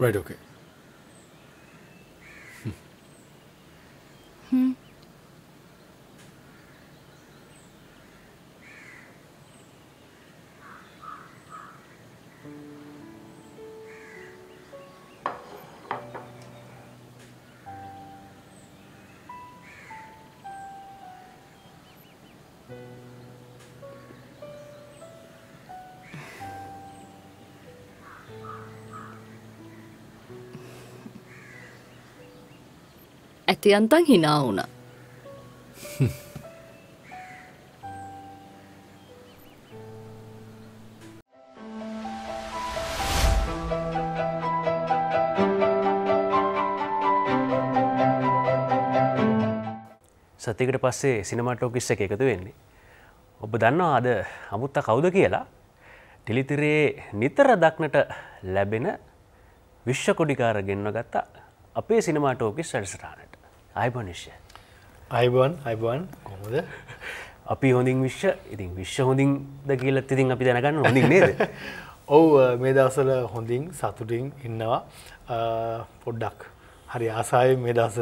Right, okay. Hmm. hmm. ඇතියන්තන් හිනා වුණා. සතිකට පස්සේ සිනමටෝකිස්ස එක එකතු වෙන්නේ. ඔබ දන්නවා අද අමුත්ත කවුද කියලා ටිලිතිරයේ නිතර දක්නට ලැබෙන විශ්වකොඩිකාර ගෙන්ව ගත්තා අපේ සිනමාටෝකිස් වැඩසටානට. අයිබන් විශ්ය අයිබන් අයිබන් කොමද අපි හොඳින් විශ්ව ඉතින් විශ්ව හොඳින් ද කියලත් ඉතින් අපි දැනගන්න හොඳින් නේද ඔව් මේ දවසල හොඳින් සතුටින් ඉන්නවා පොඩ්ඩක් හරි ආසාය මේ දස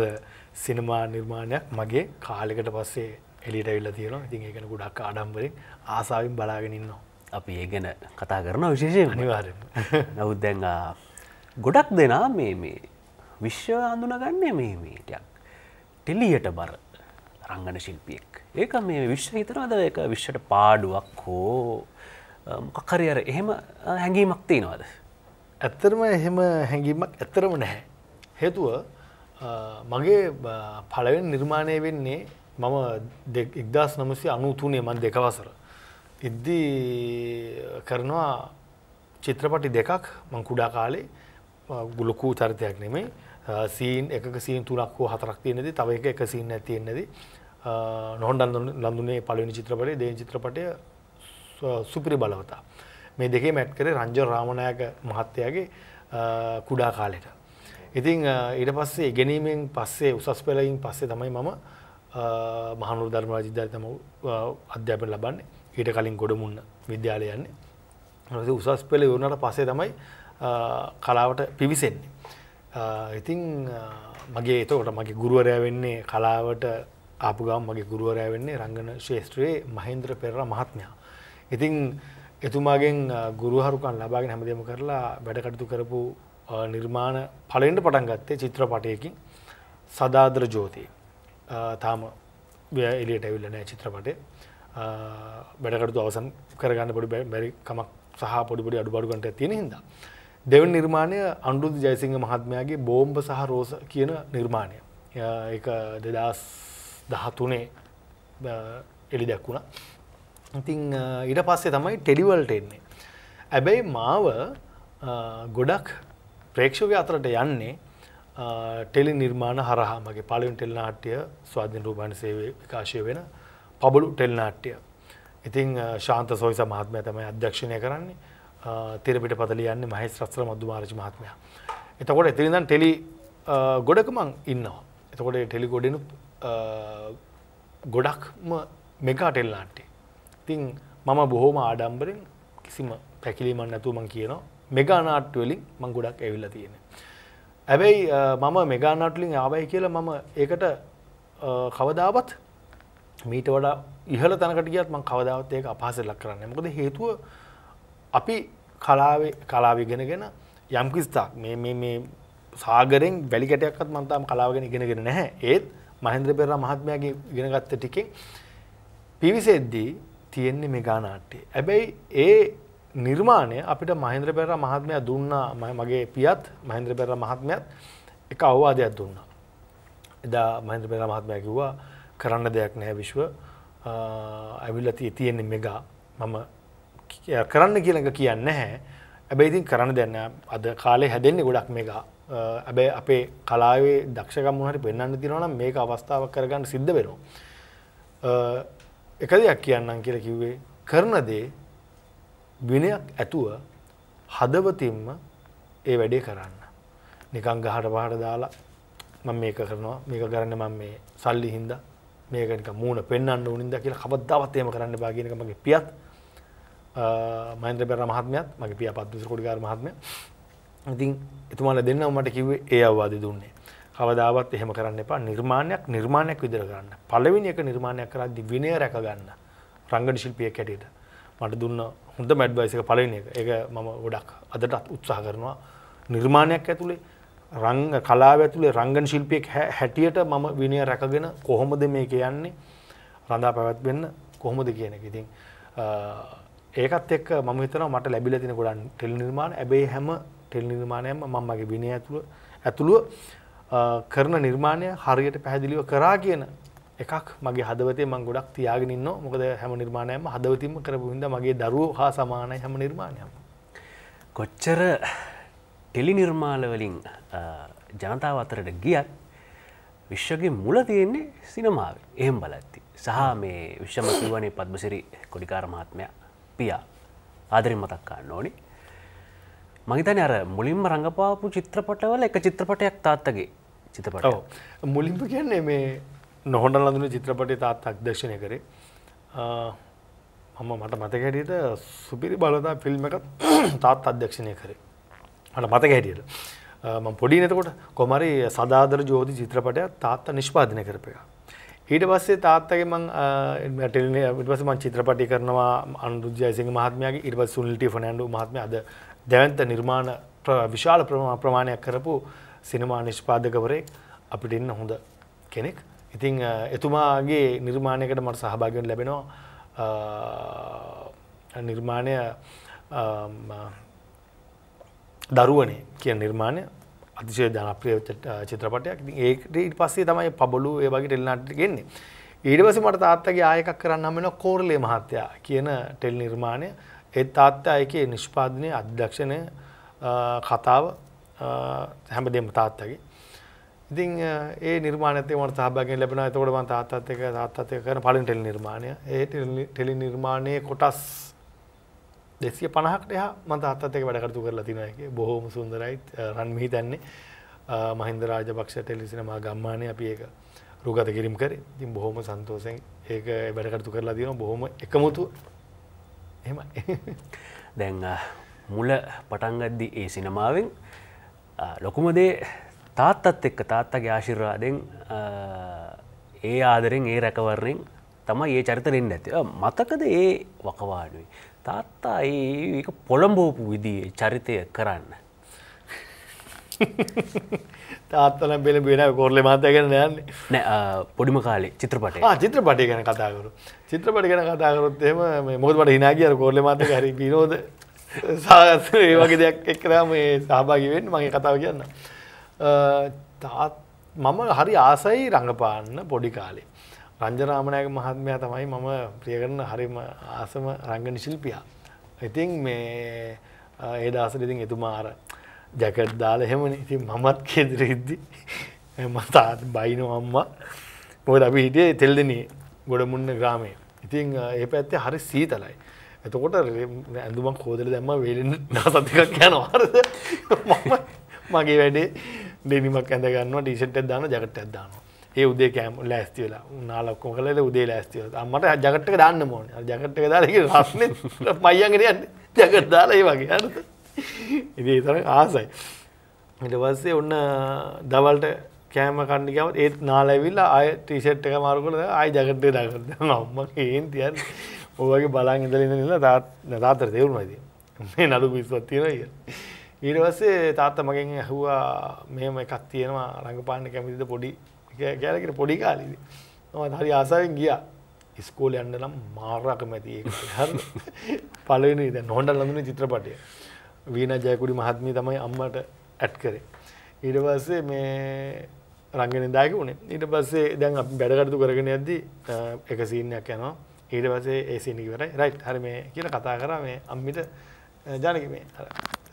සිනමා නිර්මාණයක් මගේ කාලෙකට පස්සේ එලිට විල්ල තියෙනවා ඉතින් ඒකන ගොඩක් ආඩම්බරින් ආසාවින් බලාගෙන ඉන්නවා අපි ඒ ගැන කතා කරන විශේෂය අනිවාරෙන් නවත් දැන්ගා ගොඩක් දෙනා මේ මේ විශ්ව අඳුනගන්නේ මේ මේටයක් ටෙලියට බර රංගන ශිල්පියෙක් ඒක මේ විශ්ව හිතරවද එක විශ්වට පාඩුවක් හෝ මොකක්කරියර එහෙම හැඟීමක් තියෙනවාද ඇත්තරම එහෙම හැඟීමක් ඇත්තරම නැහැ හේතුව මගේ පළවෙන් නිර්මාණය වෙන්නේ මම එක්දස් නමසි අනුතුනේ මන් දෙකවසර ඉද්දී කරනවා චිත්‍රපටි දෙකක් මං කුඩා කාලේ ගුලොකූ චරිතයක් නෙමේ සීන් එක සීන් තුනක් හෝ හතරක් තියෙනදී තව එක එක සීන් එකක් තියෙනදී නොහොන්ඩන් ලඳුනේ පළවෙනි චිත්‍රපටයේ දෙවෙනි චිත්‍රපටය සුපිරි බලවතා මේ දෙකේ මැට් කරේ රංජන් රාමනායක මහත්තයාගේ කුඩා කාලෙට ඉතින් ඊට පස්සේ ඉගෙනීමෙන් පස්සේ උසස් පෙළයින් පස්සේ තමයි මම මහනුවර ධර්මරාජිද්දාරේ තමයි අධ්‍යාපන ලබන්නේ ඊට කලින් ගොඩමුන්න විද්‍යාලය යන්නේ ඊට පස්සේ උසස් පෙළ ඉවරනට පස්සේ තමයි කලාවට පිවිසෙන්නේ ඉතිං මගේ එතකොට මගේ ගුරුවරය වෙන්නේ කලාවට ආපුගම් මගේ ගුරුවරය වෙන්නේ රංගන ශේෂත්‍රයේ මහින්ද්‍ර පෙරර මහත්මයා. ඉතිං එතුමාගෙන් ගුරුහරුකන් ලබාගෙන හැමදම කරලා වැඩකටතු කරපු නිර්මාණ පලෙන්ට පටන් ගත්තේ චිත්‍රපටයකින් සදාදර ජෝතිය තාම එලියට ඇවිල්ල නෑ චිත්‍රපටය වැඩකටතු අවසන් කරගන්න පොඩි බැරි කමක් සහ පොඩිපොඩි අඩුබඩුගන්ට තියෙන හිදා. දෙවන් නිර්මාණය අන්ුරුදු ජයසිංහ මහත්මයාගේ බෝම්බ සහ රෝස කියන නිර්මාණය එක දෙදස් දහතුනේ එලි දැක්වුණ ඉතිං ඉට පස්සේ තමයි ටෙඩිවල්ට එන්නේ ඇබැයි මාව ගොඩක් ප්‍රේක්ෂක අතරට යන්නේ ටෙලි නිර්මාණ හරහාමගේ පලින් ටෙල්නාට්‍යය ස්වාධීන් රූපාණ සේවේ විකාශය වෙන පබලු ටෙල්නාට්‍යය. ඉතිං ශාන්ත සොයිස මහත්මය තමයි අධ්‍යක්ෂණය කරන්නේ තිරපිට පතලියන්නේ මහස් රස්සල මධ්‍ය මාරජ මහත්මයා. එතකොට එතිරිදන් ටෙලි ගොඩක මං ඉන්නවා. එතකොට ටෙලි ගොඩනු ගොඩක්ම මෙකා ටෙල්ලාන්ටේ. ඉතින් මම බොහෝම ආඩම්බරෙන් කිසිම පැකිලීමන් නැතුමන් කියනවා මෙගානාට්වලින් මං ගොඩක් ඇවිල්ල තියෙන. ඇබැයි මම මෙගානාටලින් ආබයි කියලා මම ඒකට කවදාවත් මීට වඩා ඉහල තැනකටියත් මං කවදාවත් ඒක අපහසෙල්ලක් කරන්න මොකද හේතුව අපි කලාවේ කලාවගෙනගෙන යම්කිස්ථක් මේ සාගරෙන් වැලිකටයක්ත් මන්තාම කලාවගෙන ඉගෙනගෙන නැහැ ඒත් මහින්ද්‍ර පෙර මහත්මයාගේ ගෙනගත්ත ටිකින් පිවිසෙද්දී තියෙන්නේ මේ ගානාට්ටේ. ඇබැයි ඒ නිර්මාණය අපිට මහින්ද්‍ර පෙර මහත්මයා දුන්නා මගේ පියත් මහින්ද්‍ර පෙර මහත්මයත් එක අවවාදයක් දුන්නා. එදා මහින්ද්‍ර පෙර මහත්මයා කිව්වා කරන්න දෙයක් නැහැ විශ්ව ඇවිල්ලා තියෙන්නේ මෙගා මම කරන්න කියලඟ කියන්න නැහැ ඇබැයිතින් කරන්න දෙන්න අද කාලේ හැදෙන්නේ ගොඩක් මේක ඇබැ අපේ කලාවේ දක්ෂකම් හට පෙන්න්න තිනවන මේක අවස්ථාවක් කරගන්න සිද්ධ වෙනවා එක දෙයක් කියන්නම් කියල කිව්වේ කරන දේ විනයක් ඇතුව හදවතින්ම ඒ වැඩේ කරන්න නිකං ගහට පහට දාලා මම මේක කරනවා මේක කරන්න මම මේ සල්ලි හින්දා මේකනික මූුණ පෙන්න්න උනින්ද කියලා කවද්දාවත්යම කරන්න බාගෙනක මගේ පියත් මන්ද්‍ර බැර මහත්මයත් මගේ පිය පත්තුස කොඩිකාර මහත්මය ඉතින් එතුමාට දෙන්න මට කිව්වේ ඒ අවවාද දුන්නේ කවදාවත් එහෙම කරන්න එපා නිර්මාණයක් නිර්මාණයක් විදිර ගන්න පළවෙනි එක නිර්මාණයක් කරද්දි විනය රැක ගන්න රංගන ශිල්පියෙක් හැටියට මට දුන්න හොඳ මැඩ්වයිස් එක පළවෙනි එක ඒක මම ගොඩක් අදටත් උත්සාහ කරනවා නිර්මාණයක් ඇතුලේ රංග කලාව ඇතුලේ රංගන ශිල්පියෙක් හැටියට මම විනය රැකගෙන කොහොමද මේක යන්නේ රඳා පැවැත්වෙන්න කොහොමද කියන එක ඉතින් ඒකත් එක් මම හිතනවා මට ලැබිලා තියෙන ගොඩක් ටෙලි නිර්මාණ හැබැයි හැම ටෙලි නිර්මාණයක්ම මම මගේ විනය ඇතුළ ඇතුළුව කරන නිර්මාණය හරියට පැහැදිලිව කරා කියන එකක් මගේ හදවතේ මං ගොඩක් තියාගෙන ඉන්නවා. මොකද හැම නිර්මාණයක්ම හදවතින්ම කරපු හින්දා මගේ දරුවෝ හා සමානයි හැම නිර්මාණයක්ම. කොච්චර ටෙලි නිර්මාණ වලින් ජනතාව අතරට ගියත් විශ්වගේ මුල තියෙන්නේ සිනමාවේ. එහෙම බලද්දි. සහ මේ විශ්වම කිව්වනේ පද්මසිරි කොඩිකාර මහත්මයා පියා ආදරින් මතක්කාන්න ඕනි මහිතන අර මුලින්ම රඟපාපු චිත්‍රපටවල එක චිත්‍රපටයක් තාත්තගේ චිතපට මුලින්ම කියන්නේ මේ නොහොඩ ලඳුන චිත්‍රපටය තාත් අක්දර්ශනය කරේ මම මට මතක හැටියට සුපිරි බලතා ෆිල්ම් එකත් තාත් අධ්‍යක්ෂණය කරේ මට මතක හැටියට මම පොඩි නතකොට කොමරි සදාදර ජෝති චිත්‍රපටයක් තාත්තා නිෂ්පාදනය කරපයා ඊට පස්සේ තාත්තගේ මං ටෙලිනේ ඊට පස්සේ මං චිත්‍රපටි කරනවා අනුරුද්ධ ජයසිංහ මහත්මයාගේ ඊට පස්සේ සුනිල් ටී ෆර්නැන්ඩෝ මහත්මයා අද දැවැන්ත නිර්මාණ විශාල ප්‍රමාණයක් කරපු සිනමා නිෂ්පාදකවරයෙක් අපිට ඉන්න හොඳ කෙනෙක්. ඉතින් එතුමාගේ නිර්මාණයකට මට සහභාගී වෙන්න ලැබෙනවා නිර්මාණය දරුවනේ කියන නිර්මාණය අතිශය ජනප්‍රිය චිත්‍රපටයක් ඒට ඉට පස්සේ තමයි පබොලු ඒ වගේ ටෙල්නාට ගෙන්නේ ඊඩවස මට තාත්තගේ ආයකක් කරන්න වෙන කෝරලේ මහත්තයා කියන ටෙල් නිර්මාණය ඒත් තාත්තා එක නිෂ්පාදනය අධ්‍යක්ෂණය කතාව හැම දෙම තාත්තගේ ඉතින් ඒ නිර්මාණතය මට සහභාගයෙන් ලැබෙන එතකොට මම තාත්තත් එක්ක තාත්තත් එක්ක කරන පළවෙනි ටෙලි නිර්මාණය ඒ ටෙලි නිර්මාණයේ කොටස් දෙසිය පණහක්ට එහා මත අත්තත් එක වැඩකරතු කරලා තිනගේ බොහෝම සුන්දරයි රන්මිහි තැන්නේ මහින්ද රාජපක්ෂ ටෙලිසිනමා ගම්මානය අපි ඒක රුගත කිරම් කර ඉතින් බොහොම සන්තෝසෙන් ඒක වැඩකරතු කරලා තියෙන බොහොම එකමුතු එහෙමයි දැන් මුල පටන්ගද්දි ඒ සිනමාවෙන් ලොකුමදේ තාත්තත් එක්ක තාත්තගේ ආශිර්වාදෙන් ඒ ආදරෙන් ඒ රැකවරණෙන් තමයි ඒ චරිතරෙන් ඇති මතකද ඒ වකවාඩුයි තාත්තා ඒ පොළඹෝපු විදියේ චරිතය කරන්න. තාත්තන බෙල බෙන කොරල මතයගෙන යන්නේ නෑ පොඩිම කාලේ චිත්‍රපට චිත්‍රපටය ගැන කතාකරු චිත්‍රපට ගැන කතාකරුත් එම මොදට හිනාගිය කොරල මත හරි පිනෝද ඒ වගේ දෙයක් එක්කරම සහභාගිවෙන් මගේ කතාව කියන්න තාත් මම හරි ආසයි රඟපාන්න පොඩි කාලේ රංජරාමණයක මහත්මයා තමයි මම ප්‍රියකරන හරිම ආසම රංගන ශිල්පියා. ඉතින් මේ ඒ දවසට ඉතින් එතුමා අර ජැකට් දාලා එහෙමනේ. ඉතින් මමත් කේදර ඉද්දි මම තාත් බයිනෝ අම්මා. මොකද අපි හිටියේ තෙල්දෙනියේ ගොඩමුන්න ග්‍රාමයේ. ඉතින් ඒ පැත්තේ හරි සීතලයි. එතකොට ඇඳුමක් හෝදල දැම්ම වේලෙන් දවස් දෙකක් යනවා හරිද? මම මගේ වැඩේ ඩෙනිමක් ඇඳ ගන්නවා ටී ෂර්ට් එකක් දානවා ජැකට් එකක් දානවා. ඒ උදේ කෑම ලෑස්ති වෙලා නාලක්කොම කලද උදේ ලෑස්ති වෙලා අම්මට ජකට්ටක දාන්න ඕනේ අර ජකට් එක දාලා ඒක රස්නේ මයියන්ගෙන යන්නේ ජකට් දාලා ඒ වගේ හරිද ඉතින් ඒ තරම් ආසයි ඊට පස්සේ ඔන්න දවල්ට කෑම කන්න ගියාම ඒත් නාලා ඇවිල්ලා ආයෙ ටී-ෂර්ට් එක මාරු කරලා ආයෙ ජකට් එක දාගන්න දැන් අම්මා කේන් තියන්නේ ඔය වගේ බලන් ඉඳලා ඉඳලා තාත් තාත්තට තේරුණා ඉතින් මේ නළු පිස්සක් තියෙනවා කියලා ඊට පස්සේ තාත්තා මගෙන් ඇහුවා මෙහෙම එකක් තියෙනවා රඟපාන්න කැමතිද පොඩි ගෑලකට පොඩි කාලද නොම හරි ආසාවෙන් ගිය ස්කෝල යන්න නම් මාරාකම ඇති පලන ද නොහොඩ ලඳුන චිත්‍රපටය වීන ජයකුඩි මහත්මී තමයි අම්මට ඇට් කරේ ඊට පස්සේ මේ රංගෙන දායක වුණේ ඊට පස්සේ දැන් අප වැඩකටතු කරගෙන ඇද්දි එක සීනයක් යනවා ඊට පසේ ඒසිනිවර රයිට් හරම කියල කතා කර මේ අම්මිට ජනක මේ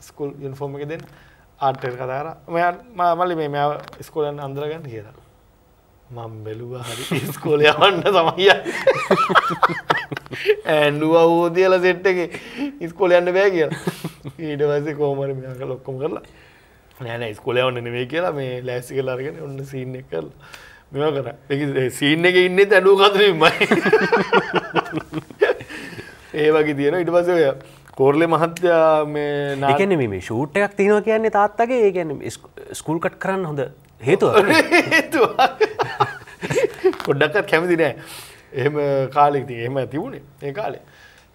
ස්කුල් යුනිෆෝර්ම එක දෙන්න ආටර් කතාර මෙයා මල්ලි මේ මෙයා ස්කෝලන් අන්දරගන්න කියලා මං බැලුව හරි ස්කෝල යවන්න තමයි ඇන්ඩුව අවෝ කියල සෙට් එක ඉස්කෝල යන්න බෑ කියලා ඊට වස කෝමර මියක ලොක්කොම කරලා නෑන ස්කොල යවන්න නෙවේ කියලා මේ ලෑසි කල අරගෙන ඔන්න සීන්න කරල මෙවා කර සීන්න එක ඉන්න ඇඩුව කතරීමයි ඒ වගේ තියෙන ඉට පස ඔය කෝර්ලෙ මහත්තයා මේ නාකැන මේ ෂූටයක් තියෙනවා කියන්නේ තාත්තගේ ඒ ගැන ස්කුල්කට් කරන්න හොඳ හේතුව කොඩ්ඩක්කත් කැමති නෑ එහෙම කාලෙක්ති එහෙම තිබුණේ ඒ කාලේ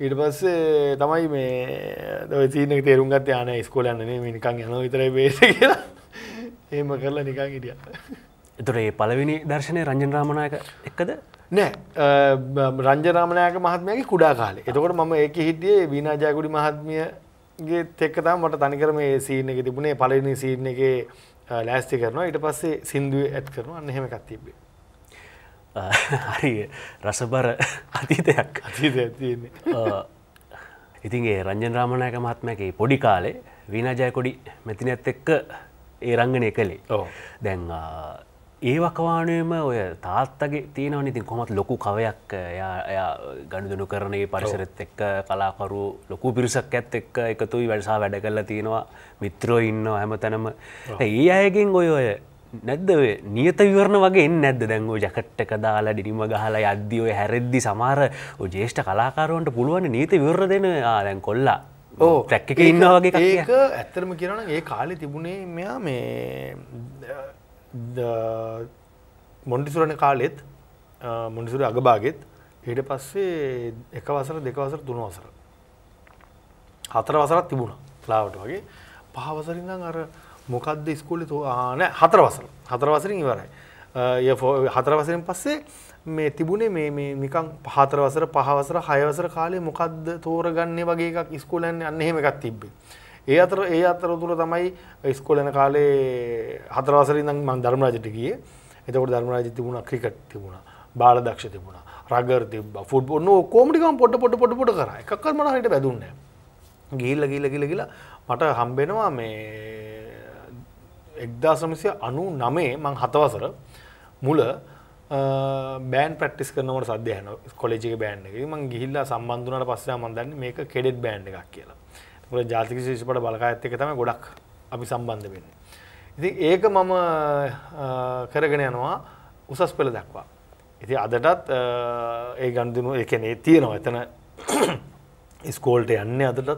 ඊට පස්සේ තමයි මේ චීන තේරුම්ගත් යන ස්කෝලයන්නන නිකං යන විතරයි බේස කියලා එහෙම කරලා නිකං ඉටිය එතුරේ පලවෙනි දර්ශනය රංජන රාමණයක එක්කද නෑ රංජරාමණයක මහත්මයගේ කුඩා කාලේ එතකොට මම ඒක හිටියේ වීනාජයකුඩි මහත්මියගේ තෙක්කතා මට තනිකරම ඒ සීන එක තිබුණේ පලවෙනි සීන එකේ ලෑස්ති කරනවා ඊට පස්සේ සින්දුව ඇත් කරනවා අන්න එහෙම එකක් තිබ්බේ. හරි රසබර අතීතයක් අතීතය තියන්නේ. ඉතින් ඒ රංජන් රාමණයක මහත්මැකේ පොඩි කාලේ වීනාජයකොඩි මැතිනැත් එක්ක ඒ රංගනය කළේ දැන් ඒ වකවානයම ඔය තාත්තගේ තියෙනවන ඉතින් කොමත් ලොකු කවයක් ගණුදනු කරනේ පරිසරත් එක්ක කලාකරු ලොකු පිරිසක් ඇත් එක්ක එකතුයි වැඩසා වැඩ කරලා තියෙනවා මිත්‍රෝ ඉන්න හැම තැනම ඒ අයගෙන් ඔය ඔය නැද්ද නියත විවරණ වගේ නැද්ද දැංගෝ ජකට්ටක දාලා ඩිනිම ගහලා අද්දිියෝ හැරෙද්දි සමාර ජේෂ්ට කලාකාරුවන්ට පුළුවන් නීත විවර දෙෙන ආදැන් කොල්ලා ඕ ටැක්ක ඉන්නවාගේ ඒක ඇත්තරම කියරන ඒ කාලෙ තිබුණේ මෙයා මේ මොන්ඩිසුරණ කාලෙත් මොනිසුර අගභාගෙත් ඊට පස්සේ එක වසර දෙකවසර තුන වසර හතර වසරත් තිබුණ ලාවට වගේ පහවසරින්දන් අර මොකක්ද ස්කූලි ආන හතර වසර හතර වසරින් ඉවරයි හතර වසරෙන් පස්සේ මේ තිබුණේ මේ නිකං පහතර වසර පහවසර හයවසර කාලේ මොකක්ද තෝරගන්නේ වගේ එකක් ස්කූලන් අන්න එහෙම එකක් තිබ්බේ ඒ අතර ඒ අතර තුර තමයි ඉස්කෝල යන කාලේ හතරවසරින් ඉඳන් මම ධර්මරාජට ගියේ. එතකොට ධර්මරාජ තිබුණා ක්‍රිකට් තිබුණා. බාල දක්ෂ තිබුණා. රගර් තිබ්බා. ෆුට්බෝල් නෝ කොම් ටිකම පොඩ පොඩ පොඩ පොඩ කරා. එකක්වත් මට හරියට වැදුන්නේ නැහැ. ගිහිල්ලා ගිහිල්ලා ගිහිල්ලා ගිහිල්ලා මට හම්බෙනවා මේ 1999 මං හතවසර මුල බෑන් ප්‍රටිස් කරනවට සදයන කොලජගේ බෑන්් එක ම ගිහිල්ලා සම්බන්ධනට පස්සේ මන්දන්න මේක කෙඩෙට් බෑන්් එකක් කියලා මුල ජාතික ශිෂ්‍යපට බලකායත් එක්ක තමයි ගොඩක් අපි සම්බන්ධ වෙන්නේ. ඉතින් ඒක මම කරගෙන යනවා උසස් පෙළ දක්වා. ඉතින් අදටත් ඒ ගනුදෙනු ඒ කියන්නේ තියෙනවා. එතන ස්කෝල්ට යන්නේ අදටත්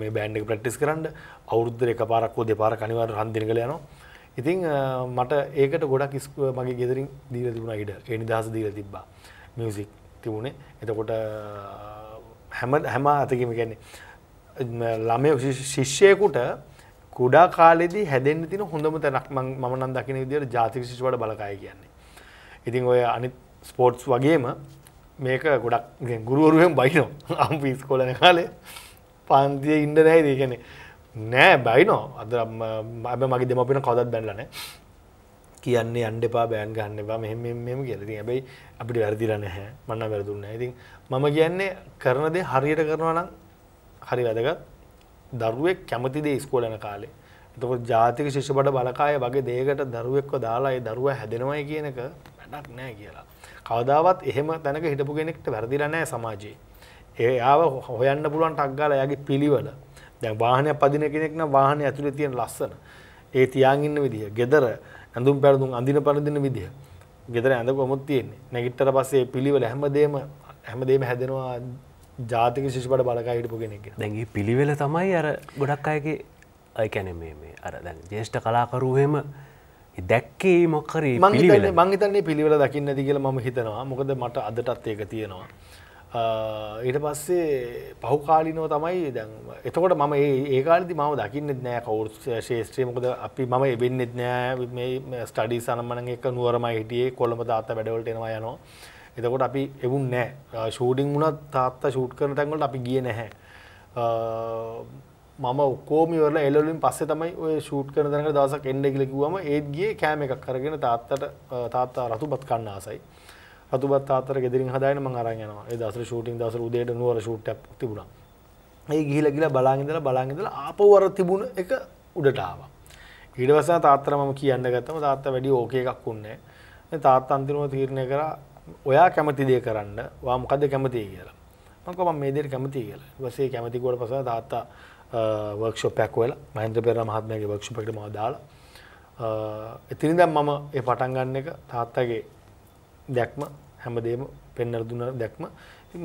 මේ බෑන්ඩ් එක ප්‍රැක්ටිස් කරන්න අවුරුද්දේ එකපාරක් හෝ දෙපාරක් අනිවාර්ය රන් දිනකල යනවා. ඉතින් මට ඒකට ගොඩක් මගේ ගෙදරින් දීලා තිබුණා ඉඩ. ඒ නිදහස දීලා තිබ්බා. මියුසික් තිබුණේ. එතකොට හැම හැම අතකම කියන්නේ ළමය ශිෂ්‍යයකුට කුඩා කාලෙදි හැදෙන්න්න තින හොඳම තැනක් මම නම් දකින විදිට ජාතික ශිෂ්වට බලකාය කියන්නේ. ඉතින් ඔය අනිත් ස්පෝට්ස් වගේම මේක ගොඩක් ගුරුවරුවෙන් බයිනෝ අම්පිස් කොලන කාලේ පන්තිය ඉන්ඩ නෑ දකනෙ නෑ බයිනෝ අද මැබ මගේ දෙමපෙන කොදත් බැන්ලන කියන්නේ අන්ඩපා බෑන් ගන්න එවා මෙහම මෙම කියලති ඇබයි අපිට වැරදිලන්න හැ මන්න වැරදුන්න ඉතින් මම කියන්නේ කරනදේ හරියට කරනවා නම් හරි වැදගත් දරුවෙක් කැමතිද ස්කෝලන කාලේ එතකොට ජාතික ශිෂ්‍ය බඩ බලකාය වගේ දෙයකට දරුවෙක්ව දාලා ඒ දරුවා හැදෙනවයි කියන එක වැඩක් නැහැ කියලා. කවදාවත් එහෙම තැනක හිටපු කෙනෙක්ට වැරදිලා නැහැ සමාජයේ. එයාව හොයන්න පුළුවන් ටක් ගාලා එයාගේ පිළිවෙල. දැන් වාහනයක් පදින කෙනෙක් නම් වාහනේ ඇතුලේ තියෙන ලස්සන. ඒ තියාගෙන ඉන්න විදිය, gedara ඇඳුම් පැළඳුම් අඳින පළඳින විදිය. gedara ඇඳ කොමුත් තියෙන්නේ. නැගිටතර පස්සේ පිළිවෙල හැමදේම හැමදේම හැදෙනවා ජාතික ශිෂ්පට බලකා හිටපු කෙනෙක් දැන්ගේ පිළිවෙල තමයි අර ගොඩක් අයගේ අයකැන මේ අර දැන් ජේෂ්ඨ කලාකරුහෙම දැක්කේ මොක්කර මංහිතන්නේ මංහිතන්නේ පිළිවෙල දකින්න ඇති කියල ම හිතනවා මොකද මට අදටත් ඒක තියෙනවා. ඊට පස්සේ පහුකාලිනෝ තමයි දැන් එතකොට මම ඒකාලදි මම දකින්නෙත් නෑ කවුරු ශේෂත්‍රයමකද අපි මම එබෙන්න්නෙත් නෑ ස්ටඩි සනම්මන එක නුවරම හිටියේ කොළඹ දාත්ත වැඩවලට එනවා යනවා. එතකොට අපි එවුන් නෑ ෂූඩිං වුණත් තාත්තා ෂූට් කරන තැන්වලට අපි ගියේ නැහැ මම ඔක්කොම ඉවරලා එළවලුන් පස්සේ තමයි ඔය ෂූට් කරන තැනකට දවසක් එන්න කියලා කිව්වම ඒත් ගියේ කෑම එකක් අරගෙන තාත්තට තාත්තා රතුපත් කන්න ආසයි රතුපත් තාත්තට ගෙදරින් හදාගෙන මම අරන් යනවා ඒ දවසට ෂූටින් දවසට උදේට නුවර ෂූට් එකක් තිබුණා ඒ ගිහිලා ගිහිලා බලාගෙන ඉඳලා බලාගෙන ඉඳලා ආපහු අර තිබුණ එක උඩට ආවා ඊට පස්සේ තාත්තට මම කියන්න ගත්තම තාත්තා වැඩි ඕකේ එකක් උන්නේ තාත්තා අන්තිමව තීරණය කරා ඔයා කැමති දේ කරන්න වා මොකද කැමතිය කියලා මකම මේ දෙයට කැමති කියලා වසේ කැමතිකුවට පස තාත්තා වර්ක්ෂෝපයක් වෙලා මහන්ද්‍ර පෙර මහත්මයගේ වක්ෂපකට ම දාලා එතිනි දැම් මම ඒ පටන්ගන්න එක තාත්තගේ දැක්ම හැමදේම පෙන්නර දුන්න දැක්ම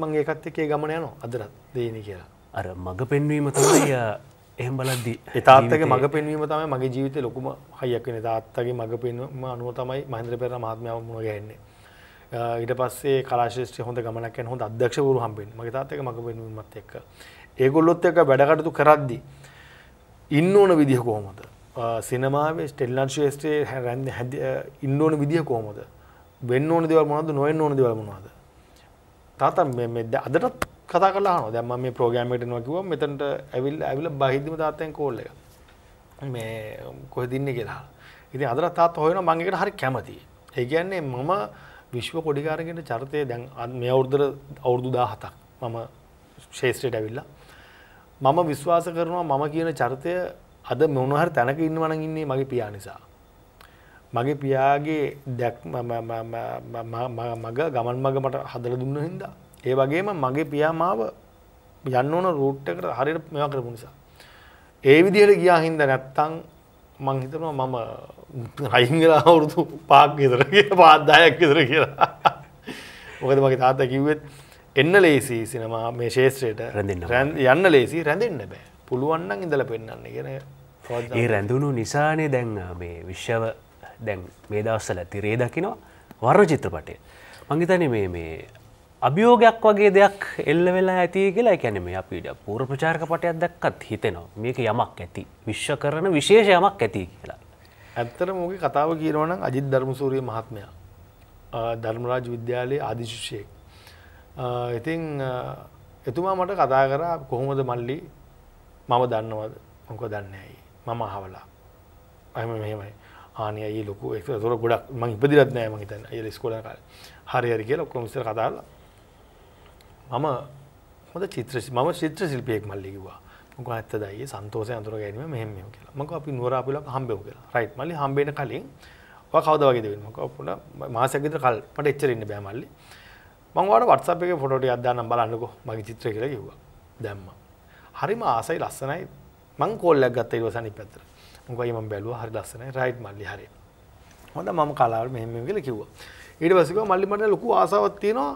මගේ එකත් එකේ ගමන යන අදරත් දේන කියලා අර මඟ පෙන්වීම තමයි එහම බලද්දි එතාත්තක මඟ පෙන්වීම තමයි මගේ ජීවිත ලොකුම හයක්කෙන තාත්තගේ මඟ පෙන්වීම අනුව තමයි මහන්ද්‍ර පෙර මහත්මයාව මුණ ගැන්නේ ඉට පස්සේ කලාශේෂ්‍රය හොඳ ගමනක් හොඳ අධ්‍යක්ෂවරු හම්බෙන් මගේ තාත්තක මඟ පෙනීමත් එක්ක ඒගොල්ලොත් එක වැඩකටතු කරද්දි ඉන්න ඕන විදිහ කොහොමද සිනමාවේ ස්ටෙල්ලන් ශේෂත්‍රයේ හැරැන්ද හැද ඉන්න ඕන විදිහ කොහොමද වෙන්න ඕන දෙවල් මොනද නොවෙන්න ඕන දෙවල් මොනවාද තාතා අදටත් කතා කලා හන දැම මේ ප්‍රෝගෑමටනවා කිව මෙතට ඇවිල් ඇවිල බහිදම තාත්තයෙන් කෝල්ල එක මේ කොහෙදින්නේ කියලා ඉති අදරත් තාත් හොයන මංගේකට හරි කැමති ඒ කියන්නේ මම විශ්ව කොඩිකාරගෙන චරිතය දැන් මේ අවුරුද්දර අවුරුදු 17ක් මම ශේෂ්ත්‍රයට ඇවිල්ලා මම විශ්වාස කරනවා මම කියන චරිතය අද මොන හරි තැනක ඉන්නවා නම් ඉන්නේ මගේ පියා නිසා. මගේ පියාගේ දැක්ම මග ගමන් මග මට හදලා දුන්න හින්දා ඒ වගේම මගේ පියා මාව යන්න ඕන රූට් එකට හරියට මේවා කරපු නිසා. ඒ විදිහට ගියා හින්දා නැත්තම් මං හිතනවා මම රයිංගලා අවුරුදු පාක් විතරගේ පාද්දායක් විතර කියලා මොකද මගේ තාත කිව්වෙත් එන්න ලේසි සිනමා මේ ශේෂත්‍රයට රැඳන්න යන්න ලේසි රැඳෙන්න්න බෑ පුළුවන්නන් ඉඳල පෙන්න්න ගෙන ඒ රැඳුණු නිසානේ දැන් මේ විශ්ව දැන් මේ දවස්සල තිරේ දකිනවා වර්ව චිත්‍රපටය මංගිතන මේ මේ අභියෝගයක් වගේ දෙයක් එල්ල වෙලා ඇති කියලා එකැන මේ අපිට පූර්පචාර්ක පටයක් දැක්කත් හිතෙනවා මේක යමක් ඇති විශ්ව කරන විශේෂ යමක් ඇති කියලා ඇත්තට මෝගේ කතාව කියනවනම් අජිත් ධර්මසූරිය මහත්මයා ධර්මරාජ විද්‍යාලයේ ආදිශිෂ්‍යයෙක්. ඉතින් එතුමා මට කතා කරා කොහොමද මල්ලි මම දන්නවද මොක දන්නේ ඇයි මම අහවලා. අහම මෙහෙමයි. ආනේ අයියේ ලොකු ඒක තොර ගොඩක් මම ඉපදිලත් නෑ මම හිතන්නේ. අයියලා ඉස්කෝලේ කාලේ. හරි හරි කියලා ඔක්කොම ඉස්සර කතා කරලා මම හොඳ චිත්‍ර මම චිත්‍ර ශිල්පියෙක් මල්ලි කිව්වා. මොකක් ඇත්තද අයියේ සන්තෝෂය අඳුර ගැනීම මෙහෙම මෙහෙම කියලා. මම කිව්වා අපි නුවර ආපිලක් හම්බෙමු කියලා. රයිට් මල්ලි හම්බෙන්න කලින් ඔයා කවද වගේද වෙන්නේ? මම කිව්වා පොඩ මාසයක් විතර කල් මට එච්චර ඉන්න බෑ මල්ලි. මම ඔයාලට WhatsApp එකේ ෆොටෝ ටිකක් දාන්නම් බලන්නකෝ මගේ චිත්‍රය කියලා කිව්වා. දැම්මා. හරිම ආසයි ලස්සනයි. මං කෝල් එකක් ගත්තා ඊට පස්සේ අනිත් පැත්තට. මම කිව්වා මම බැලුවා හරි ලස්සනයි. රයිට් මල්ලි හරි. හොඳ මම කලාවට මෙහෙම මෙහෙම කියලා කිව්වා. ඊට පස්සේ කිව්වා මල්ලි මට ලොකු ආසාවක් තියෙනවා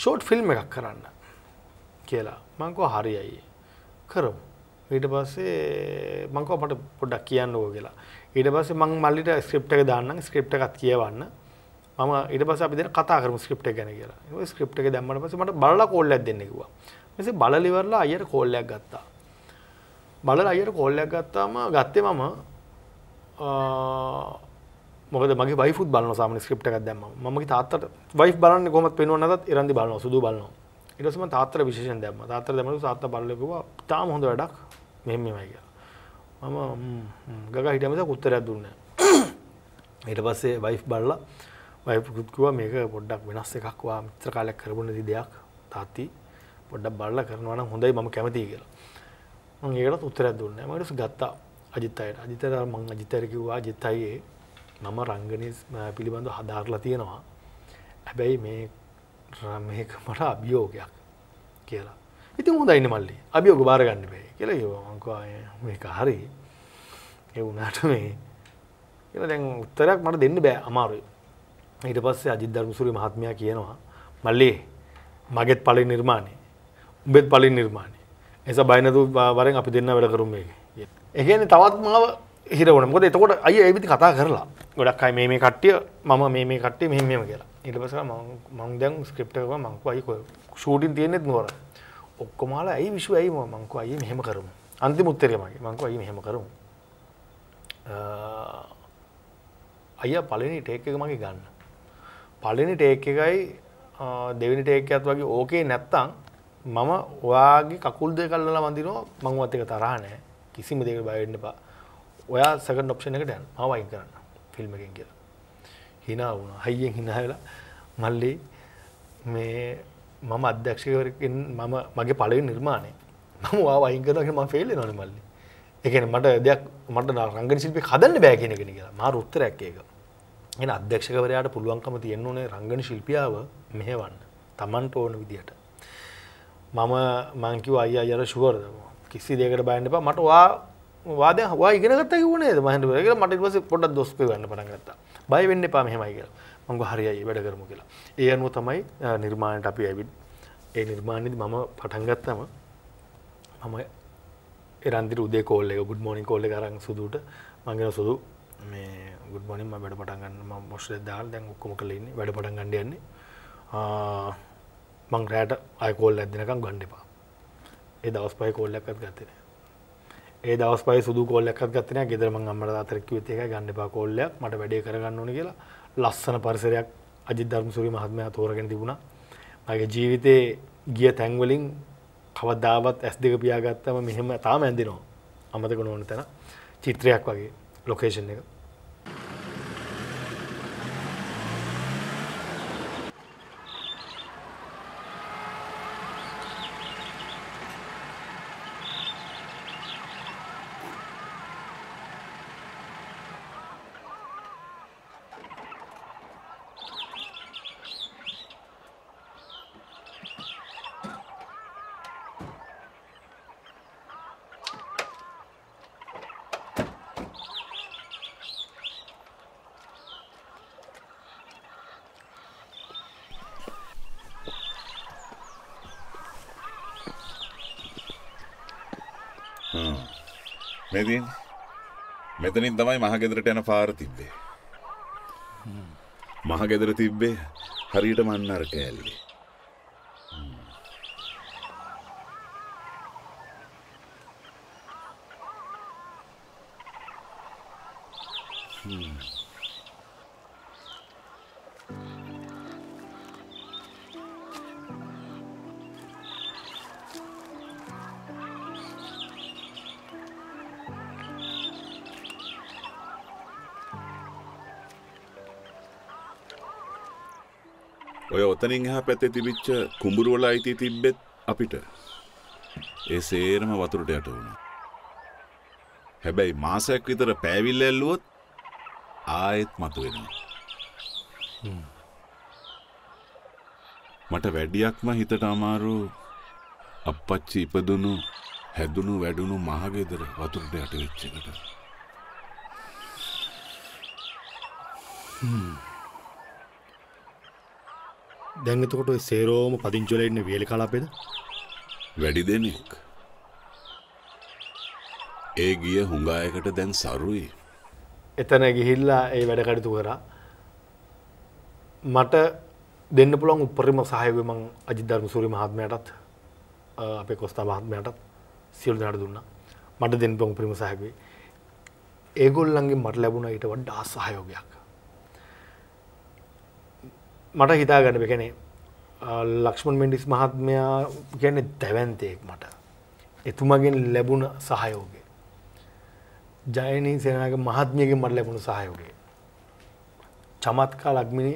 ෂෝට් ෆිල්ම් එකක් කරන්න කියලා. මං කිව්වා හරි අයියේ. කරමු. ඊට පස්සේ මංකව මට පොඩ්ඩක් කියන්න ඕක කියලා. ඊට පස්සේ මං මල්ලිට ස්ක්‍රිප්ට් එක දාන්නම් ස්ක්‍රිප්ට් එකත් කියවන්න. මම ඊට පස්සේ අපි දෙන්න කතා කරමු ස්ක්‍රිප්ට් එක ගැන කියලා. ඒක ස්ක්‍රිප්ට් එක දැම්මම පස්සේ මට බලලා කෝල් එකක් දෙන්න කිව්වා. ඊපස්සේ බලලා ඉවරලා අයියට කෝල් එකක් ගත්තා. බලලා අයියට කෝල් එකක් ගත්තාම ගත්තේ මම මොකද මගේ වයිෆුත් බලනවා සාමාන්‍ය ස්ක්‍රිප්ට් එකක් දැම්මම. මමගේ තාත්තට වයිෆ් බලන්නේ කොහොමද පේනවද නැතත් ඉරන්දි බලනවා සුදු බලනවා. ඉටසම තාත්‍ර විශෂෙන් දැම තාත්‍ර දැමලු සාත්ත බලයකවා තාම හොඳ වැඩක් මෙහෙම මෙමයි කියලා මම ගග හිටමත උත්තරයක් දුන්න ඊට පස්සේ වයිෆ් බල්ලා වයකුත්කවා මේක පොඩ්ඩක් වෙනස් එකක්වා මිත්‍ර කාලයක් කරබුණ ති දෙයක් තාත්ති පොඩ්ඩක් බල්ල කරනවන හොඳයි ම කැමති කියලා ඒකට උත්තරයක් දුන්න මටස ගත්තා අජිත්තයට අජිතර මං අජිතරකිවා ජිත්තයේ මම රංගනය පිළිබඳව හදාරලා තියෙනවා හැබැයි මේ මේක මට අභියෝගයක් කියලා ඉතින් හොඳයින්න මල්ලි අභියෝග බාරගන්න බේ කියලා කිව්වා මේක හරි ඒ වුණාට මේ කියලා දැන් උත්තරයක් මට දෙන්න බෑ අමාරුයි ඊට පස්සේ අජිත් ධර්මසූරි මහත්මයා කියනවා මල්ලි මගෙත් පළවෙනි නිර්මාණය උඹෙත් පළවෙනි නිර්මාණය එස බය නැතුව වරෙන් අපි දෙන්න වැඩ කරමු මේක ඒ කියන්නේ තවත් මාව හිරවන මොකද එතකොට අයියා ඒ විදිහ කතා කරලා ගොඩක් අය මේ මේ කට්ටිය මම මේ මේ කට්ටිය මෙහෙම මෙහෙම කියලා ඉටපස මං දැන් ස්ක්‍රප්ටව මංකු අයික ෂූටින් තියෙනෙත් නුවර ඔක්කොමලා ඇයි විශ්ව ඇයි මංකු අයි මෙහෙම කරමු අන්ති මුත්තරයමගේ මංකු අයි මෙහෙම කරමු අය පලනි ටේක එක මගේ ගන්න පලනි ටේක එකයි දෙවිනි ටේකයත් වගේ ඕකේ නැත්තං මම ඔයාගේ කකුල් දෙ කල්ලලා මඳදිනවා මංුවත් එක තරහ නෑ කිසිම දෙක බයවෙන්න පා ඔයා සක ඔප්ෂණ එකට යන් අවයින් කරන්න ෆිල්ම් එකෙන් කියලා හිනා වුණා. හයියෙන් හිනා වෙලා මල්ලි මේ මම අධ්‍යක්ෂකවරකින් මම මගේ පළවෙනි නිර්මාණය. මම ආව අයින් කරනවා කියලා මම ෆේල් වෙනවනේ මල්ලි. ඒ කියන්නේ මට දෙයක් මට රංගන ශිල්පී හදන්න බෑ කියන එක නේ කියලා. මාර උත්තරයක් ඒක. එහෙනම් අධ්‍යක්ෂකවරයාට පුළුවන්කම තියෙන්න ඕනේ රංගන ශිල්පියාව මෙහෙවන්න. Tamanට ඕන විදිහට. මම මං කිව්වා අයියා අර ෂුවර්ද කිසි දෙයකට බයන්න එපා. මට ඔයා වාද හවා ඉගෙනගත වනේ මහට රගල මට පස පොඩක් දොස්ක ගන්න පටගත්ත බයි වෙන්න පා මෙහෙමයික මංග හරියි වැඩ කරමු කියලා ඒ අනුව තමයි නිර්මාණයට අපි ඇවිත් ඒ නිර්මාණයද මම පටන්ගත්තම මම එරන්දිර උදේ කෝල්ල එක ගුඩ මෝනි කෝල්ල කරන්න සුදුට මංගෙන සුදු මේ ගුඩ මොනින් වැඩ පටන්ගන්න මොස්ට දාල් දැන් ඔක්කොම කලන්නේ වැඩ පටන් ගඩයන්නේ මං රෑට අයකෝල් ඇදනකම් ගණ්ඩපා ඒ දවස් පයි කෝල්ල ඇත් ගත්තන ඒ දවස් පයි සුදු කොල්ලක්කත් ගත්තනය ගෙදරම අම්මට අතරක්ක විත එක ගන්නපා කොල්ලයක් මට වැඩේ කරගන්න ඕන කියලා ලස්සන පරිසරයක් අජි ධර්මසුරි මහත්මය තෝරගෙන තිබුණා මගේ ජීවිතයේ ගිය තැන්වලින් කවදාවත් ඇස් දෙක පියාගත්තම මෙහෙම තාම ඇඳිනවා අමතක නොවන තැන චිත්‍රයක් වගේ ලොකේෂන් එක මෙතින් මෙතනින් තමයි මහගෙදරට යන පාර තිබ්බේ. මහගෙදර තිබ්බේ හරියට මන්නර කෑල්ලේ. ඔය ඔතනින් එහා පැත්තේ තිබිච්ච කුඹුරුවල අයිති තිබ්බෙත් අපිට. ඒ සේරම වතුරට යට වුණා. හැබැයි මාසයක් විතර පෑවිල්ල ඇල්ලුවොත් ආයෙත් මතුවෙනවා. මට වැඩියක්ම හිතට අමාරු අප්පච්චි ඉපදුණු හැදුණු වැඩුණු මහගෙදර වතුරට යට වෙච්ච එකට. හ්ම් දැන් එතකොට ඔය සේරෝම පදිංචි වෙලා ඉන්න වේලි කලාපේද? වැඩි දෙනෙක්. ඒ ගිය හුඟායකට දැන් සරුයි. එතන ගිහිල්ලා ඒ වැඩ කටයුතු කරා. මට දෙන්න පුළුවන් උපරිම සහයෝගය මං අජිත් ධර්මසූරි මහත්මයාටත් අපේ කොස්තා මහත්මයාටත් සියලු දෙනාට දුන්නා. මට දෙන්න පුළුවන් උපරිම සහයෝගය. ඒගොල්ලන්ගෙන් මට ලැබුණා ඊට වඩා සහයෝගයක්. මට හිතාගන්න එකනේ ලක්ෂ්මන් මෙන්ඩිස් මහත්මයා ගැන දැවන්තයෙක් මට එතුමගෙන් ලැබුණ සහයෝගය ජයනී සේනක මහත්මියගෙන් මට ලැබුණු සහයෝගය චමත්කා ලක්මිනි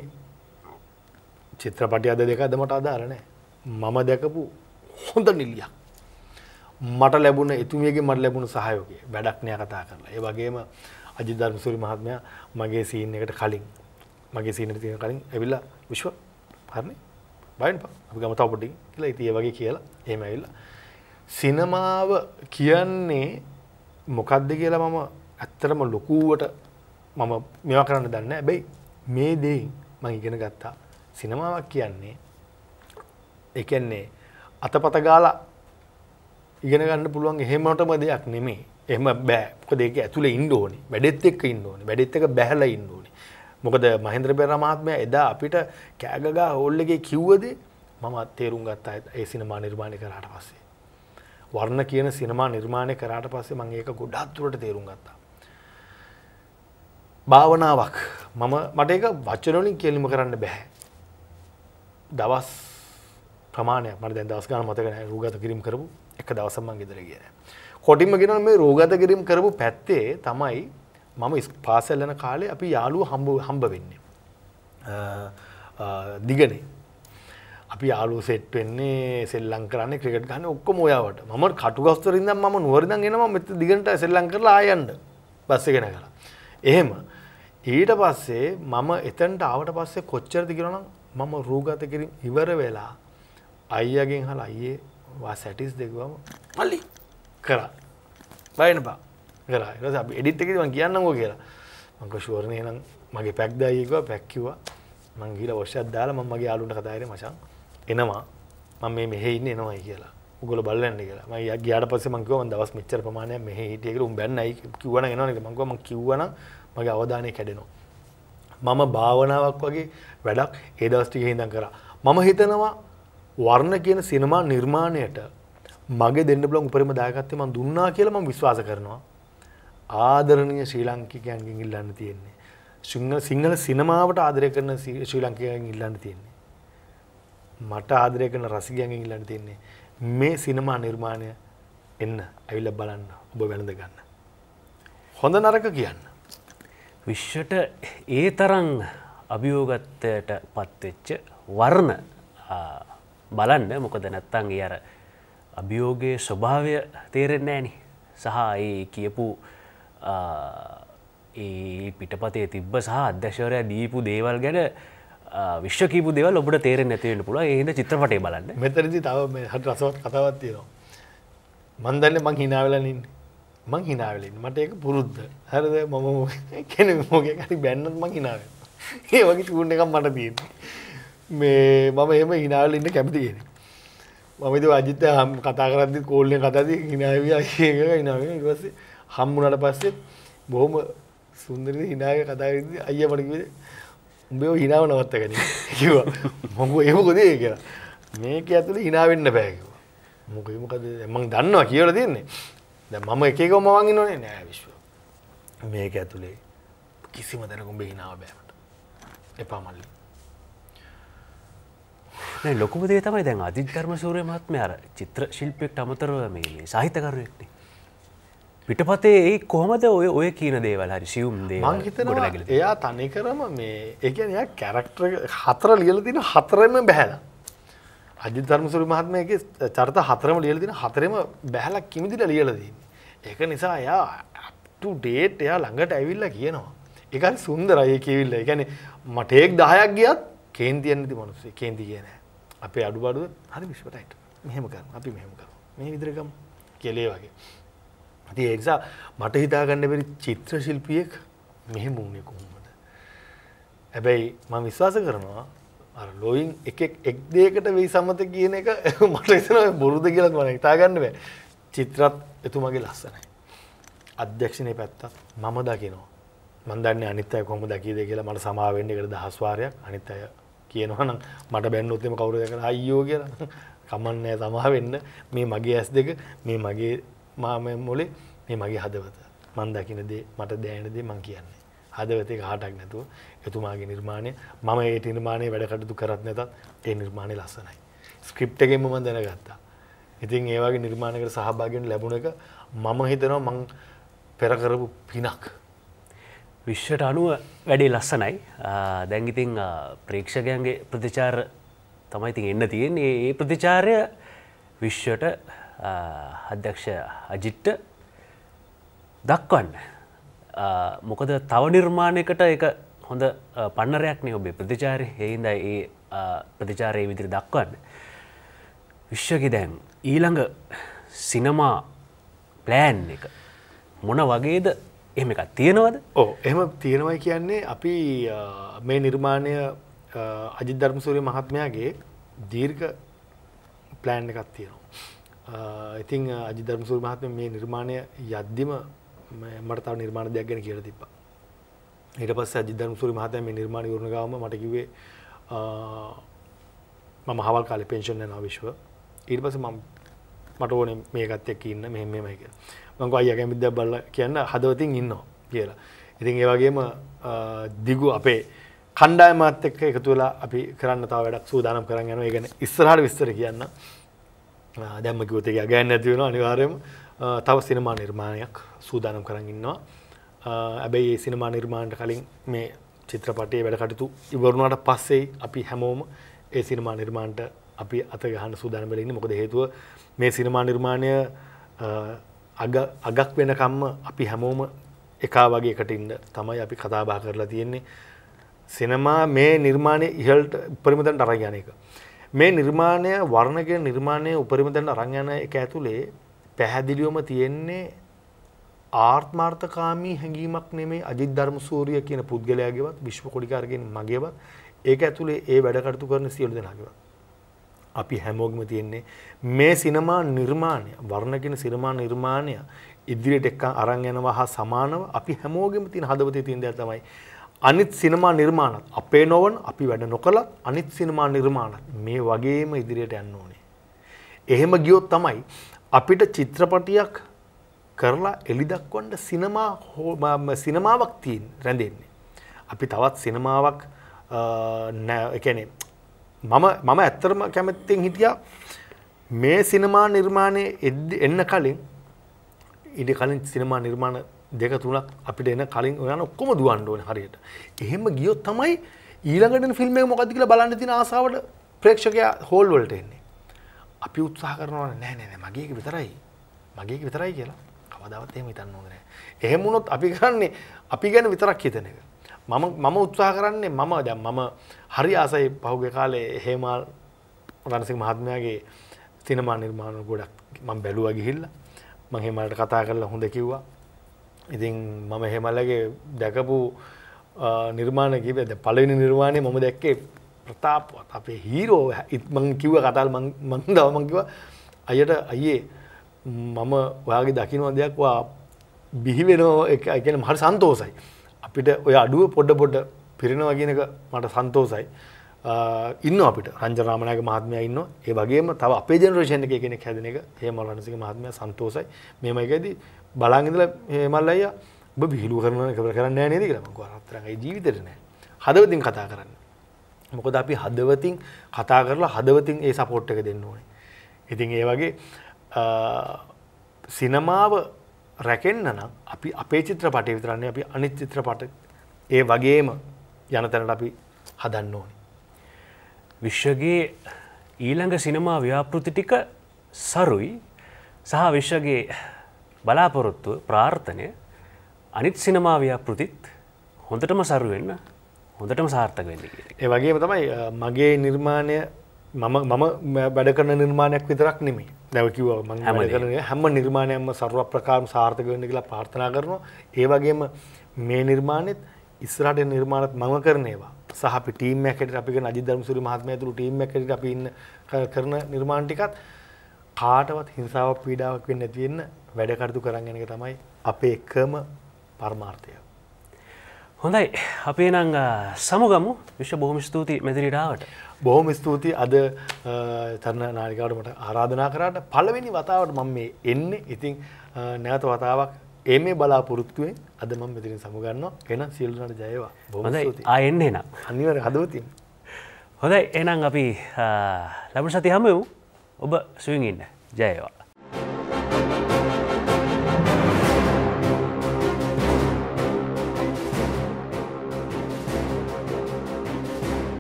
චිත්‍රපටි අද දෙක අද මට අදාරනෑ මම දැකපු හොඳ නිල්ලියක් මට ලැබුණ එතුමියගේ මට ලැබුණු සහයෝකය වැඩක්නය කතා කරලා ඒ වගේම අජිධර්ම සුරි මහත්මයා මගේ සීන් එකට කලින් මගේ සීනට තියෙන කලින් ඇවිල්ලා විශ්ව හරන්නේ බයින් අපි ගමතාව පොඩ්ඩි කියලා ඉතිය වගේ කියලා එහෙම ඇවිල්ලා සිනමාව කියන්නේ මොකක්ද කියලා මම ඇත්තරම ලොකුවට මම මෙවා කරන්න දන්න ඇබැයි මේ දෙයින් මං ඉගෙන ගත්තා සිනමාවක් කියන්නේ එකන්නේ අතපත ගාලා ඉගෙන ගන්න පුළුවන් එහෙමටම දෙයක් නෙමේ එහම බෑ මොකද ඒක ඇතුලේ ඉන්න ඕනේ වැඩෙත් එක්ක ඉන්න ඕනේ වැඩෙත් එක බැහැලා ඉන්න ඕනේ මොකද මහින්ද්‍ර පෙරේරා මහත්මයා එදා අපිට කෑගගා හෝල් එකේ කිව්වදේ මම තේරුම් ගත්තා ඒ සිනමා නිර්මාණය කරාට පස්සේ. වර්ණ කියන සිනමා නිර්මාණය කරාට පස්සේ මම ඒක ගොඩක් දුරට තේරුම් ගත්තා. භාවනාවක් මම මට ඒක වචන වලින් කියලිම කරන්න බෑ. දවස් ප්‍රමාණයක් මට දැන් දවස් ගාන මතක නැහැ රෝගත කිරීම කරපු එක දවසක් මම ගෙදර ගියේ නැහැ. කොටින්ම කියනවා මේ රෝගත කිරීම කරපු පැත්තේ තමයි මම පාසල්ලන කාලේ අපි යාලුව හම්බ හම්බ වෙන්නේ. දිගනේ. අපි යාලු සෙට් වෙන්නේ සෙල්ලම් කරන්නේ ක්‍රිකට් ගන්න ඔක්කොම ඔයාවට. මම කටුගස්තර ඉඳන් මම නුවර ඉඳන් එනවා මෙතන දිගට සෙල්ලම් කරලා ආය යන්න. බස් එකේ නැගලා. එහෙම ඊට පස්සේ මම එතනට ආවට පස්සේ කොච්චරද කියනනම් මම රූගත කිරීම ඉවර වෙලා අයියාගෙන් අහලා අයියේ වා සැටිස් දෙකවම මල්ලි කරා. බයිනපා කරා ඊට පස්සේ අපි එඩිට් එකේදී මම කියන්නම්කෝ කියලා මම කිව්වා ෂුවර් නේ එහෙනම් මගේ පැක් දායි කිව්වා පැක් කිව්වා මම ගිහලා වොෂ් එකක් දාලා මම මගේ යාළුවන්ට කතා කරේ මචං එනවා මම මේ මෙහෙ ඉන්නේ එනවායි කියලා උගල බලන්න කියලා මම ගියාට පස්සේ මම කිව්වා මම දවස් මෙච්චර ප්‍රමාණයක් මෙහෙ හිටිය කියලා උඹ බැන්නයි කිව්වනම් එනවනේ කියලා මම කිව්වා මම කිව්වනම් මගේ අවධානය කැඩෙනවා මම භාවනාවක් වගේ වැඩක් ඒ දවස් ටිකේ ඉඳන් කරා මම හිතනවා වර්ණ කියන සිනමා නිර්මාණයට මගේ දෙන්න බලන් උපරිම දායකත්වය මම දුන්නා කියලා මම විශ්වාස කරනවා ආදරණය ශ්‍රී ලංකිකයන්ගෙන් ඉල්ලන්න තියෙන්නේ. සිංහල සිංහල සිනමාවට ආදරය කරන ශ්‍රී ලංකිකයන් ඉල්ලන්න තියෙන්නේ. මට ආදරය කරන රසිකයන්ගෙන් ඉල්ලන්න තියෙන්නේ මේ සිනමා නිර්මාණය එන්න ඇවිල්ලා බලන්න ඔබ වැළඳ ගන්න. හොඳ නරක කියන්න. විශ්වට ඒ තරම් අභියෝගත්තයට පත්වෙච්ච වර්ණ බලන්න මොකද නැත්තන් අර අභියෝගයේ ස්වභාවය තේරෙන්නේ ඇනි සහ ඒ කියපු ඒ පිටපතේ තිබ්බ සහ අධ්‍යශවරය දීපු දේවල් ගැන විශ්වකීපු දෙවල් ඔබට තේරෙන් නැතිවෙන පුළ ඒහිද චිත්‍රපටේ බලන්න මෙතරදි තව හට රසවත් කතාවත්තියනවා. මන්දන්න මං හිනාවෙලනින් මං හිනාවෙලින් මට ඒක පුරුද්ධ හරද මම කෙන මෝගේ කරි බැන්නත් මං හිනාව ඒ වගේ චූර්ණ එකක් මට තියෙන මේ මම එම හිනාවල ඉන්න කැමතිගෙන මමද අජිත හම් කතා කරදදි කෝල්ලය කතද හිනාවයා ඒක හිනාව ඉවස්සේ හම්බුනට පස්සේ බොහොම සුන්දරද හිනාග කතාරදි අය මටකිවේ උඹේ හිනාව නවත්තකන මොක එමකොදේ කියලා මේක ඇතුළ හිනාවෙන්න පෑකිව මොකමකද එමං දන්නවා කියල තියන්නේ ද මම එකක මවගේ නොනේ නෑ විශ්ව මේක ඇතුළේ කිසිම දැනකුම්ඹේ හිනාව බෑමට එපා මල්ලි ලොකුමදේ තමයි දැන් අධිධර්ම සූරය මත්ම අර චිත්‍ර ශිල්පෙක් අමතරව මේ සාහිතකරුවෙක්නේ පිටපතේ ඒ කොහමද ඔය ඔය කියන දේවල් හරි සියුම්දේ මංහිතනවා එයා තනිකරම මේ එකන එයා කැරක්ටර හතර ලියල තින හතරම බැහැලා අජි ධර්මසුරු මහත්මයගේ චරිත හතරම ලියල තින හතරම බැහලක් කිමිදිට ලියලදී. ඒක නිසා එයා ඩේට් එයා ළඟට ඇවිල්ල කියනවා. එකන් සුන්දරය කියවිල්ල එකැන මටේක් දායක් ගියත් කේන්තියන්නති මනුස්සේ කේන්ති කියන අපේ අඩුබඩුව හරි විශ්වටයිට මෙහෙම කරන අපි මෙහෙම කර මේ විදිරකම් කෙලේ වගේ. ඇති ඒනිසා මට හිතාගන්න බැරි චිත්‍ර ශිල්පියෙක් මෙහෙම වුණේ කොහොමද. හැබැයි මම විශ්වාස කරනවා අර ලෝයින් එකෙක් එක් දෙයකට වෙයි සමත කියන එක මට හිතෙනවා බොරුද කියලා මම හිතාගන්න බෑ. චිත්‍රත් එතුමගේ ලස්සනයි. අධ්‍යක්ෂණයේ පැත්තත් මම දකිනවා. මම දන්නේ අනිත් අය කොහොමද දකියද කියලා මට සමා වෙන්න එකට දහස් වාරයක් අනිත් අය කියනවා නම් මට බැන්නොත් එම කවුරුද කියලා අයියෝ කියලා කමන්නේ සමා වෙන්න මේ මගේ ඇස් දෙක මේ මගේ මාම මොලේ මේ මගේ හදවත මන් දකින දේ මට දෑනදේ මං කියන්නේ. හදවතේ හටක් නැතුව එතුමාගේ නිර්මාණය මම ඒ නිර්මාණය වැඩකටතු කරත් නැතත් ඒ නිර්මාණය ලස්සනයි. ස්ක්‍රිප්ට එකෙන් මම දැනගත්තා. ඉතින් ඒවාගේ නිර්මාණකට සහභාගෙන් ලැබුණ එක මම හිතනවා මං පෙරකරපු පිනක්. විශ්වට අනුව වැඩේ ලස්සනයි දැංගිතින් ප්‍රේක්ෂකයන්ගේ ප්‍රතිචාර තමයිතින් එන්න තියෙන් ඒ ප්‍රතිචාරය විශ්වට අධ්‍යක්ෂ අජිට්ට දක්වන්න. මොකද තව නිර්මාණයකට එක හොඳ පන්නරයක් නයඔබේ ප්‍රතිචාරය හෙහින්ද ඒ ප්‍රතිචාරය විදිරි දක්වන්න. විශ්වකි දැන් ඊළඟ සිනමා ප්ලෑන් එක මොන වගේද එහෙම එකක් තියෙනවද ඕ එහම තියෙනවයි කියන්නේ අපි මේ නිර්මාණය අජිත් ධර්මසූරය මහත්මයාගේ දීර්ඝ ප්ලෑන් එකක් තියෙනවා. ඉතිං අජි ධර්මසුර මහත්ම මේ නිර්මාණය යද්දිම මට තව නිර්මාණ දෙයක් ගැන කියලා තිබ්බා. ඊට පස්සේ අජි ධර්මසුර මහත්මයා මේ නිර්මාණ ඉවරන ගාවම මට කිව්වේ මම හවල් කාලේ පෙන්ෂන් යනවා විශ්ව. ඊට පස්සේ මම මට ඕනේ මේකත් එක්ක ඉන්න මෙහෙම මෙහෙමයි කියලා. මම කිව්වා අයියා කැමතිද බලලා කියන්න හදවතින් ඉන්නවා කියලා. ඉතින් ඒ වගේම දිගු අපේ කණ්ඩායමත් එක්ක එකතු වෙලා අපි කරන්න තව වැඩක් සූදානම් කරන් යනවා. ඒ කියන්නේ ඉස්සරහට විස්තර කියන්න. දැම්ම කිවතේ ගැන්න ඇතිවෙන අනිවාරයම තව සිනමා නිර්මාණයක් සූදානම් කරගන්නවා. ඇබැයි ඒ සිනමා නිර්මාණට කලින් මේ චිත්‍රපටේ වැඩ කටතු ඉවරුණට පස්සෙයි අපි හැමෝම ඒ සිනමා නිර්මාණට අපි අත ගහන්න සූදානම් වෙලඉන්න මොකද හේතුව මේ සිනමා නිර්මාණය අගක් වෙනකම්ම අපි හැමෝම එකා වගේ කටින්ට තමයි අපි කතාබා කරලා තියෙන්නේ සිනමා මේ නිර්මාණය ඉහල්ට උපරිමතන් ටරගයන එක. මේ නිර්මාණය වර්ණක නිර්මාණය උපරිම දැන්න අරංගන එක ඇතුළේ පැහැදිලියොම තියෙන්නේ ආර්ථමාර්ථකාමී හැඟීමක් නෙමේ අජිත් ධර්මසූරිය කියන පුද්ගලයාගේවත් විශ්ව කොඩිකාරගෙන් මගේවත් ඒක ඇතුළේ ඒ වැඩකටතු කරන සියලු දෙනාගේවත්. අපි හැමෝගම තියෙන්නේ මේ සිනමා නිර්මාණය වර්ණගෙන සිනමා නිර්මාණය ඉදිරියට එක්කන් අරන් යනවා හා සමානව අපි හැමෝගෙම තියෙන හදවතේ තියෙන දේ තමයි අනිත් සිනමා නිර්මාණත් අපේ නොවන අපි වැඩ නොකළත් අනිත් සිනමා නිර්මාණත් මේ වගේම ඉදිරියට යන්න ඕනේ. එහෙම ගියොත් තමයි අපිට චිත්‍රපටියක් කරලා එලි දක්වන්න සිනමා සිනමාවක් තියෙන් රැඳෙන්නේ. අපි තවත් සිනමාවක් එකනේ මම මම ඇත්තරම කැමැත්තෙන් හිටියා මේ සිනමා නිර්මාණය එන්න කලින් ඉඩ කලින් සිනමා නිර්මාණ දෙක තුනක් අපිට එන කලින් ඔයන ඔක්කොම දුවන්න ඕනේ හරියට. එහෙම ගියොත් තමයි ඊළඟට ෆිල්ම් එක මොකද්ද කියලා බලන්න තියෙන ආසාවට ප්‍රේක්ෂකයා හෝල් වලට එන්නේ. අපි උත්සාහ කරනවා නෑ නෑ නෑ මගේ එක විතරයි. මගේ එක විතරයි කියලා කවදාවත් එහෙම හිතන්න ඕනේ නෑ. එහෙම වුණොත් අපි කරන්නේ අපි ගැන විතරක් හිතන එක. මම මම උත්සාහ කරන්නේ මම දැන් මම හරි ආසයි පහුගිය කාලේ හේමාල් රණසිංහ මහත්මයාගේ සිනමා නිර්මාණ ගොඩක් මම බැලුවා ගිහිල්ලා මම හේමාල්ට කතා කරලා හොඳ කිව්වා ඉතින් මම හෙමල්ලගේ දැකපු නිර්මාණ කිව පලවෙනි නිර්මාණය මම දැක්කේ ප්‍රතාපවත් අපේ හීරෝ ඉත්මං කිව්ව කතාල් මං දවමංකිව අයට අයේ මම ඔයාගේ දකිනව දෙයක්වා බිහිවෙනෝ එකන මහට සන්තෝසයි අපිට ඔය අඩුව පොඩ්ඩ පොඩ්ඩ පිරෙනවා කියනක මට සන්තෝසයි ඉන්න අපිට රජරාමණයක මහත්මය ඉන්න ඒ වගේම තව අපේ ජනරේෂණ එක කෙනෙක් හැදන එක හේමල් අනසික මහත්මය සන්තෝසයි මෙම එකදී බලාගඳල හෙමල් අය ඔබ බිහිලු කරන කර කරන්න නේද කියලා අත්තරගේ ජීවිතයට නෑ හදවතින් කතා කරන්න මොකද අපි හදවතින් කතා කරලා හදවතින් ඒ සපෝට් එක දෙන්න ඕනේ ඉතින් ඒ වගේ සිනමාව රැකෙන්න්න නම් අපි අපේ චිත්‍රපටය විතරන්නේ අපි අනිත් චිත්‍රපට ඒ වගේම යනතැනට අපි හදන්න ඕනි. විශ්වගේ ඊළඟ සිනමා ව්‍යාපෘති ටික සරුයි සහ විශ්වගේ බලාපොරොත්තුව ප්‍රාර්ථනය අනිත් සිනමාව්‍යාපෘතිත් හොඳටම සරුවෙන්න හොඳටම සාර්ථක වෙන්න ඒ වගේ තමයි මගේ නිර්මාණය මම මම වැඩ කරන නිර්මාණයක් විතරක් නෙමේ දැවකිව මන හැම නිර්මාණයම සරුව ප්‍රකාරම සාර්ථක වෙන්න කියලා පාර්ථනා කරනවා ඒ වගේම මේ නිර්මාණයත් ඉස්රට නිර්මාණත් මම කරනේවා සහි ටීමකට අපික අජිදරමසුර මහත්මය තුරු ටීමකට අපි ඉන්න කරන නිර්මාණටිකත් කාටවත් හිංසාවක් පීඩාවක් වෙන්න ඇතිවෙන්න වැඩකරදු කරගෙන එක තමයි අපේ එකම පර්මාර්ථය. හොඳයි අපේ නංග සමුගමු විශ්ව බොහොම ස්තුති මෙදිරිඩාවට. බොහොම ස්තුති අද තරණ නාලිකාවටමට ආරාධනා කරට පලවෙනි වතාවට මම මේ එන්න ඉතිං නැවත වතාවක් ඒ මේ බලාපොරොත්තුවෙන් අද මම මෙදිරින් සමුගන්න එන සිල්ලුනට ජයවා බොහොමයි අයන්න එන අනිවර හදවතින්. හොඳයි එනම් අපි ලබු සති හමවූ ඔබ සුවින් ඉන්න ජයවා.